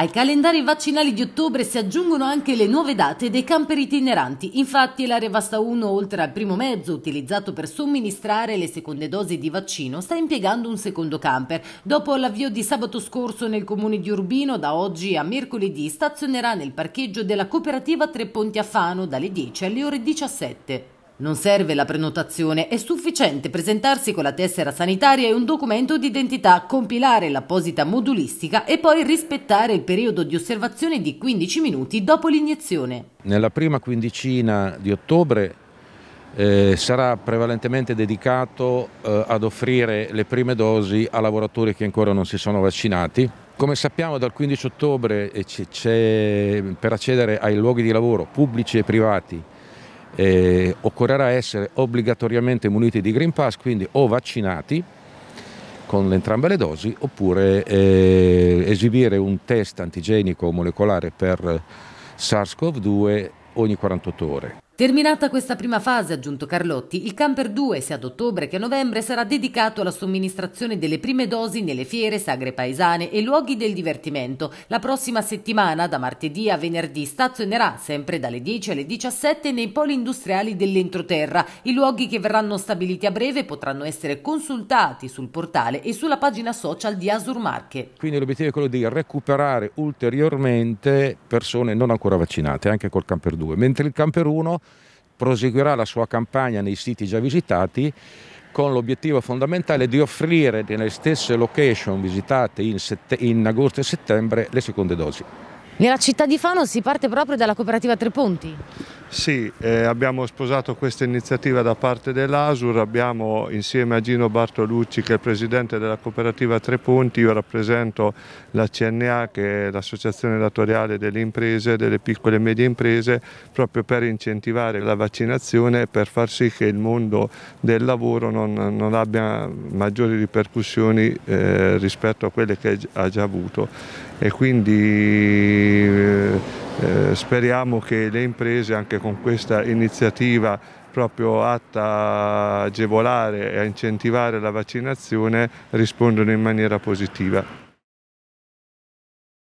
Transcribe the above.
Ai calendari vaccinali di ottobre si aggiungono anche le nuove date dei camper itineranti. Infatti l'area Vasta 1, oltre al primo mezzo utilizzato per somministrare le seconde dosi di vaccino, sta impiegando un secondo camper. Dopo l'avvio di sabato scorso nel comune di Urbino, da oggi a mercoledì stazionerà nel parcheggio della cooperativa Tre Ponti a Fano dalle 10 alle ore 17. Non serve la prenotazione, è sufficiente presentarsi con la tessera sanitaria e un documento d'identità, compilare l'apposita modulistica e poi rispettare il periodo di osservazione di 15 minuti dopo l'iniezione. Nella prima quindicina di ottobre eh, sarà prevalentemente dedicato eh, ad offrire le prime dosi a lavoratori che ancora non si sono vaccinati. Come sappiamo dal 15 ottobre eh, c'è per accedere ai luoghi di lavoro pubblici e privati eh, occorrerà essere obbligatoriamente muniti di Green Pass, quindi o vaccinati con entrambe le dosi oppure eh, esibire un test antigenico molecolare per eh, SARS-CoV-2 ogni 48 ore. Terminata questa prima fase, aggiunto Carlotti, il Camper 2 sia ad ottobre che a novembre sarà dedicato alla somministrazione delle prime dosi nelle fiere, sagre paesane e luoghi del divertimento. La prossima settimana, da martedì a venerdì, stazionerà sempre dalle 10 alle 17 nei poli industriali dell'entroterra. I luoghi che verranno stabiliti a breve potranno essere consultati sul portale e sulla pagina social di Asur Marche. Quindi l'obiettivo è quello di recuperare ulteriormente persone non ancora vaccinate, anche col Camper 2, mentre il Camper 1 proseguirà la sua campagna nei siti già visitati con l'obiettivo fondamentale di offrire nelle stesse location visitate in, in agosto e settembre le seconde dosi. Nella città di Fano si parte proprio dalla cooperativa Tre Ponti. Sì, eh, abbiamo sposato questa iniziativa da parte dell'ASUR, abbiamo insieme a Gino Bartolucci che è il presidente della cooperativa Tre Ponti, io rappresento la CNA che è l'associazione datoriale delle imprese, delle piccole e medie imprese, proprio per incentivare la vaccinazione e per far sì che il mondo del lavoro non, non abbia maggiori ripercussioni eh, rispetto a quelle che ha già avuto. E quindi eh, eh, speriamo che le imprese anche con questa iniziativa proprio atta a agevolare e a incentivare la vaccinazione rispondano in maniera positiva.